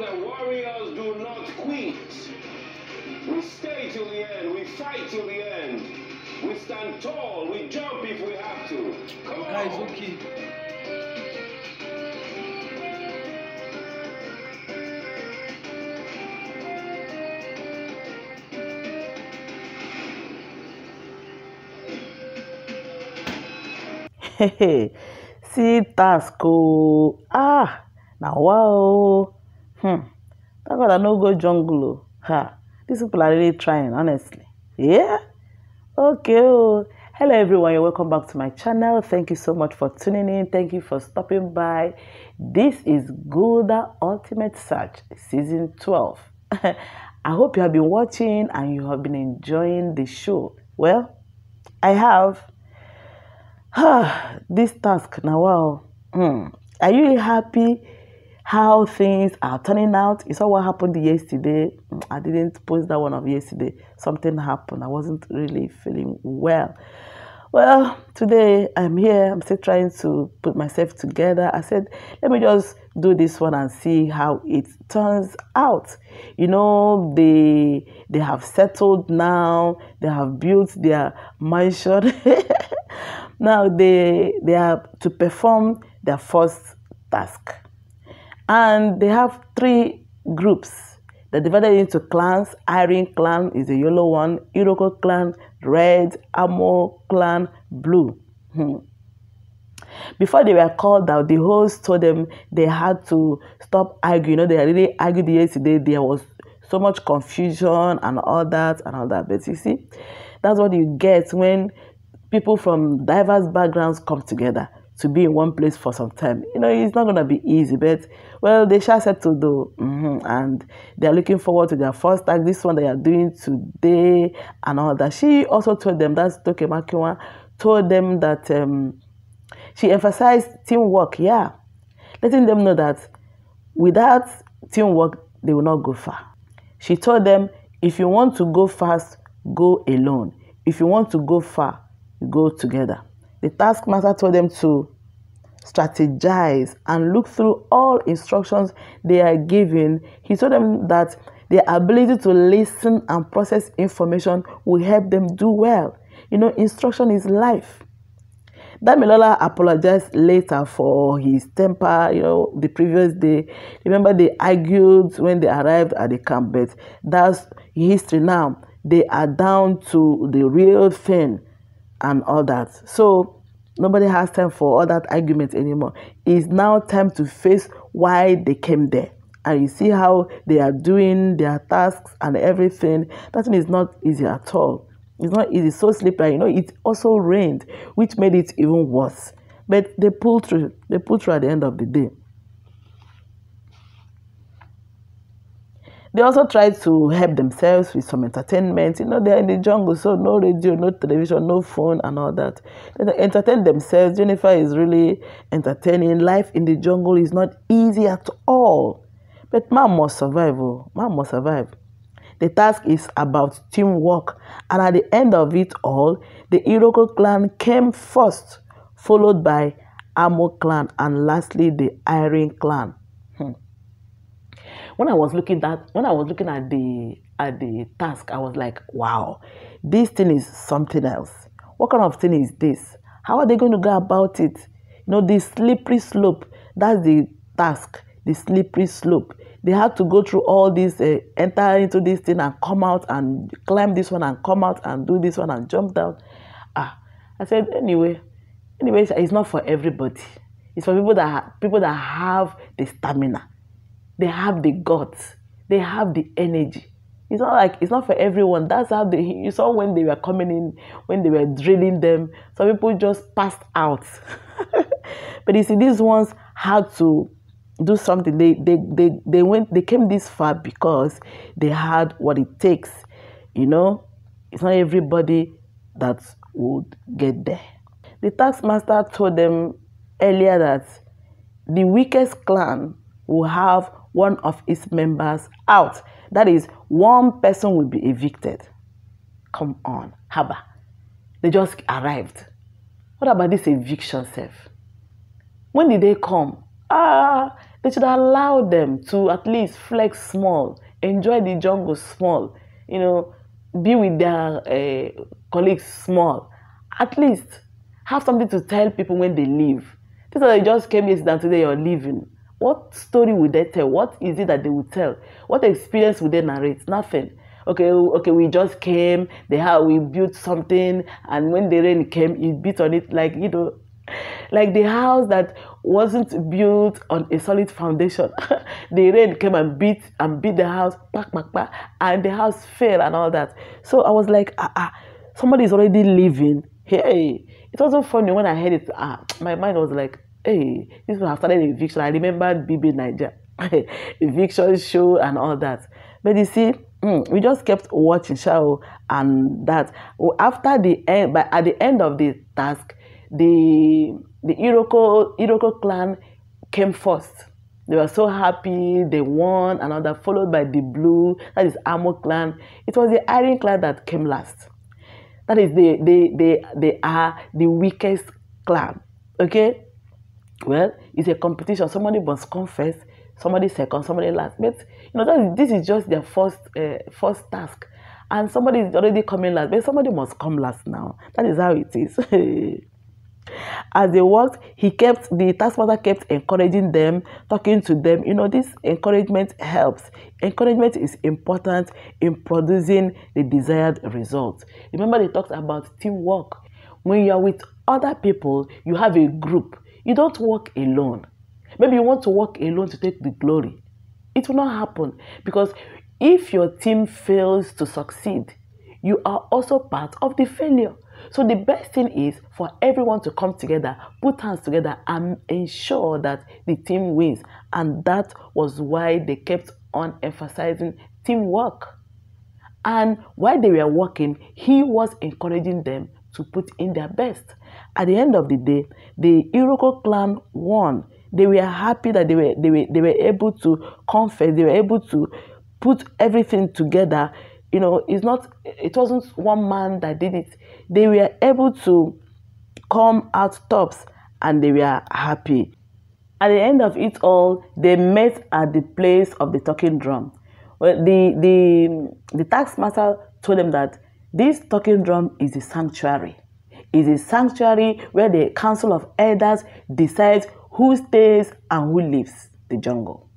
that warriors do not quit. We stay till the end. We fight till the end. We stand tall. We jump if we have to. Come on. Guys, okay. see task ah Now wow Hmm. That God I no go jungle. Oh. Ha. These people are really trying, honestly. Yeah? Okay. Oh. Hello everyone, you're welcome back to my channel. Thank you so much for tuning in. Thank you for stopping by. This is Gulda Ultimate Search Season 12. I hope you have been watching and you have been enjoying the show. Well, I have. this task now, wow. Hmm. Are you happy how things are turning out. You saw what happened yesterday. Mm, I didn't post that one of yesterday. Something happened. I wasn't really feeling well. Well, today I'm here. I'm still trying to put myself together. I said, let me just do this one and see how it turns out. You know, they they have settled now. They have built their mansion. now they they are to perform their first task. And they have three groups. They're divided into clans. Iron clan is the yellow one, Iroko clan, red, Amo clan, blue. Hmm. Before they were called out, the host told them they had to stop arguing. You know, they really argued yesterday. There was so much confusion and all that and all that. But you see, that's what you get when people from diverse backgrounds come together to be in one place for some time. You know, it's not going to be easy, but well, they shall set to Mm-hmm. And they're looking forward to their first tag, this one they are doing today, and all that. She also told them, that's Toke Makiwa, told them that um, she emphasized teamwork, yeah, letting them know that without teamwork, they will not go far. She told them, if you want to go fast, go alone. If you want to go far, go together. The taskmaster told them to strategize and look through all instructions they are given. He told them that their ability to listen and process information will help them do well. You know, instruction is life. Damilola apologized later for his temper, you know, the previous day. Remember, they argued when they arrived at the camp, but that's history now. They are down to the real thing and all that. So nobody has time for all that argument anymore. It's now time to face why they came there. And you see how they are doing their tasks and everything. That thing is not easy at all. It's not easy. So slippery. You know, it also rained, which made it even worse. But they pulled through. They pulled through at the end of the day. They also try to help themselves with some entertainment. You know, they're in the jungle, so no radio, no television, no phone, and all that. They entertain themselves. Jennifer is really entertaining. Life in the jungle is not easy at all. But man must survive. Oh. Man must survive. The task is about teamwork, and at the end of it all, the Iroko clan came first, followed by Amo clan, and lastly the Iron clan when I was looking that when I was looking at the at the task, I was like, wow, this thing is something else. What kind of thing is this? How are they going to go about it? You know, the slippery slope. That's the task. The slippery slope. They had to go through all this, uh, enter into this thing and come out and climb this one and come out and do this one and jump down. Ah, I said anyway, anyway, it's not for everybody. It's for people that people that have the stamina they have the guts, they have the energy. It's not like it's not for everyone. That's how they you saw when they were coming in, when they were drilling them. Some people just passed out. but you see, these ones had to do something. They they they they went they came this far because they had what it takes. You know, it's not everybody that would get there. The tax master told them earlier that the weakest clan will have one of its members out. That is, one person will be evicted. Come on, Haba. They just arrived. What about this eviction self? When did they come? Ah, they should allow them to at least flex small, enjoy the jungle small, you know, be with their uh, colleagues small. At least have something to tell people when they leave. This is they just came yesterday and today you're leaving what story will they tell? What is it that they will tell? What experience will they narrate? Nothing. Okay, okay, we just came, they have we built something, and when the rain came, it beat on it like you know, like the house that wasn't built on a solid foundation. the rain came and beat and beat the house, pack, pack, pack, and the house fell and all that. So I was like, ah, ah somebody is already living. Hey, it wasn't funny when I heard it. Ah, my mind was like, Hey, this people have started eviction. I remember BB Niger, eviction show and all that. But you see, mm, we just kept watching show oh, and that. Oh, after the end, but at the end of the task, the the Iroko Iroko clan came first. They were so happy, they won, another followed by the blue, that is Amo clan. It was the Iron clan that came last. That is, they, they, they, they are the weakest clan. Okay? Well, it's a competition. Somebody must come first, somebody second, somebody last. But you know, this is just their first uh, first task, and somebody is already coming last. But somebody must come last now. That is how it is. As they worked, he kept the taskmaster kept encouraging them, talking to them. You know, this encouragement helps. Encouragement is important in producing the desired result. Remember, they talked about teamwork. When you are with other people, you have a group you don't walk alone. Maybe you want to walk alone to take the glory. It will not happen because if your team fails to succeed, you are also part of the failure. So the best thing is for everyone to come together, put hands together, and ensure that the team wins. And that was why they kept on emphasizing teamwork. And while they were working, he was encouraging them to put in their best. At the end of the day, the Iroko clan won. They were happy that they were, they were, they were able to confess, they were able to put everything together. You know, it's not, it wasn't one man that did it. They were able to come out tops and they were happy. At the end of it all, they met at the place of the talking drum. Well, the, the, the tax master told them that this talking drum is a sanctuary is a sanctuary where the council of elders decides who stays and who leaves the jungle.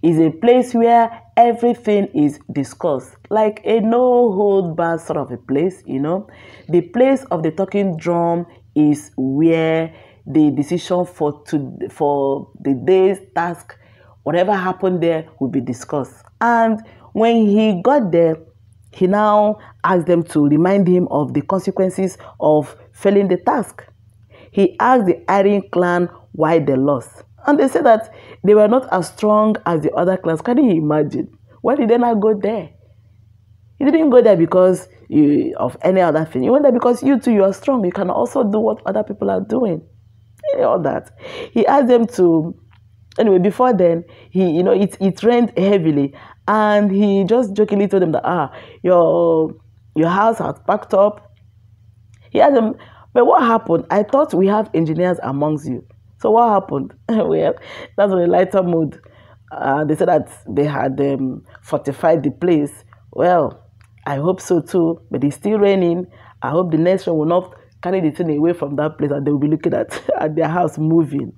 Is a place where everything is discussed, like a no hold bar sort of a place, you know. The place of the talking drum is where the decision for to for the day's task, whatever happened there, will be discussed. And when he got there, he now asked them to remind him of the consequences of failing the task. He asked the Aryan clan why they lost. And they said that they were not as strong as the other clans. Can you imagine? Why did they not go there? He didn't go there because you, of any other thing. You went there because you too, you are strong. You can also do what other people are doing. All that. He asked them to Anyway, before then, he you know it it rained heavily, and he just jokingly told them that ah your your house has packed up. He asked them, but what happened? I thought we have engineers amongst you. So what happened? well, that's on a lighter mood. Uh, they said that they had um, fortified the place. Well, I hope so too, but it's still raining. I hope the next one will not carry the thing away from that place and they will be looking at, at their house moving.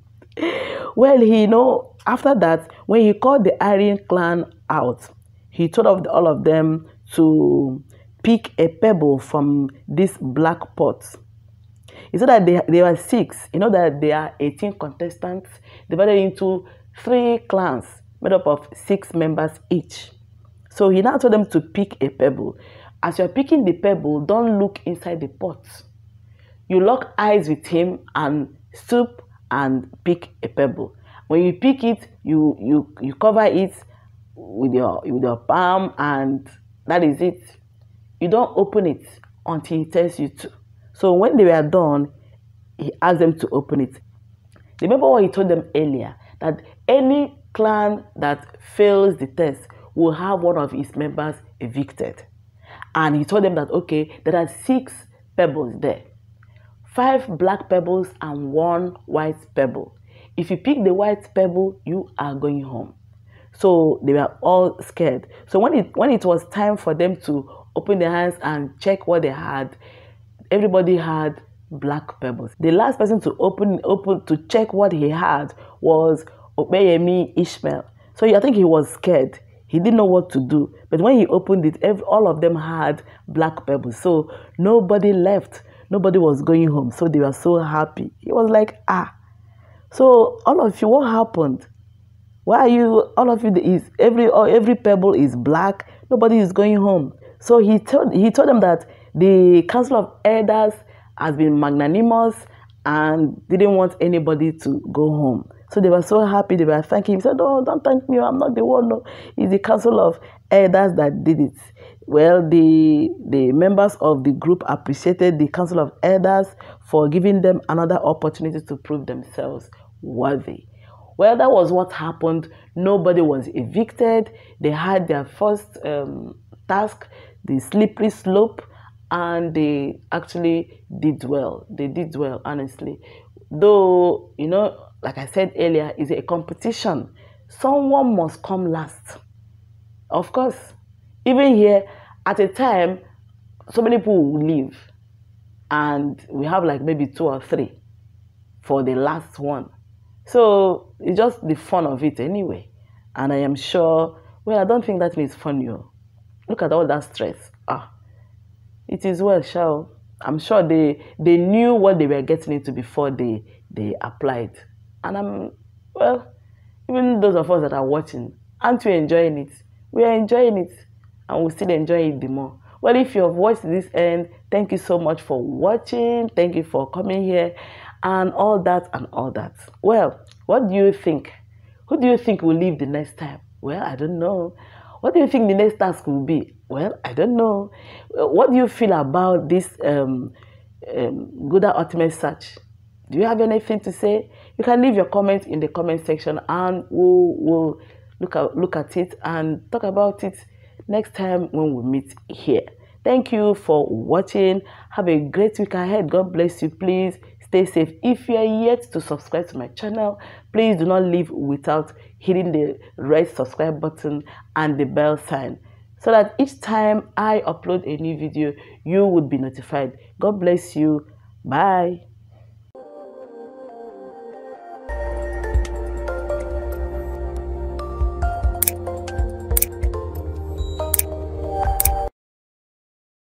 Well, he you know after that when he called the Iron clan out, he told of all of them to pick a pebble from this black pot. He said that they, they were six. You know that there are 18 contestants divided into three clans made up of six members each. So he now told them to pick a pebble. As you're picking the pebble, don't look inside the pot. You lock eyes with him and stoop and pick a pebble. When you pick it, you you you cover it with your with your palm and that is it. You don't open it until he tells you to. So when they were done, he asked them to open it. Remember what he told them earlier that any clan that fails the test will have one of its members evicted. And he told them that okay, there are six pebbles there five black pebbles and one white pebble. If you pick the white pebble, you are going home. So they were all scared. So when it when it was time for them to open their hands and check what they had, everybody had black pebbles. The last person to open open to check what he had was Obeyemi Ishmael. So I think he was scared. He didn't know what to do. But when he opened it, every, all of them had black pebbles. So nobody left. Nobody was going home, so they were so happy. He was like, ah. So all of you, what happened? Why are you all of you is every or oh, every pebble is black? Nobody is going home. So he told he told them that the Council of Elders has been magnanimous and didn't want anybody to go home. So they were so happy. They were thanking him. He said, "Oh, don't thank me. I'm not the one. No, it's the Council of Elders that did it." Well, the, the members of the group appreciated the Council of Elders for giving them another opportunity to prove themselves worthy. Well, that was what happened. Nobody was evicted. They had their first um, task, the slippery slope, and they actually did well. They did well, honestly. Though, you know, like I said earlier, it's a competition. Someone must come last. Of course, even here, at a time, so many people will leave, and we have like maybe two or three for the last one. So it's just the fun of it anyway. And I am sure, well, I don't think that means fun, you. Oh. Look at all that stress. Ah, it is well, shall. Oh. I'm sure they they knew what they were getting into before they they applied. And I'm well, even those of us that are watching, aren't we enjoying it? We are enjoying it and we'll still enjoy it the more. Well, if you have watched this end, thank you so much for watching. Thank you for coming here and all that and all that. Well, what do you think? Who do you think will leave the next time? Well, I don't know. What do you think the next task will be? Well, I don't know. What do you feel about this um, um, Buddha Ultimate Search? Do you have anything to say? You can leave your comments in the comment section and we'll, we'll look, at, look at it and talk about it next time when we meet here. Thank you for watching. Have a great week ahead. God bless you. Please stay safe. If you are yet to subscribe to my channel, please do not leave without hitting the red subscribe button and the bell sign so that each time I upload a new video, you would be notified. God bless you. Bye.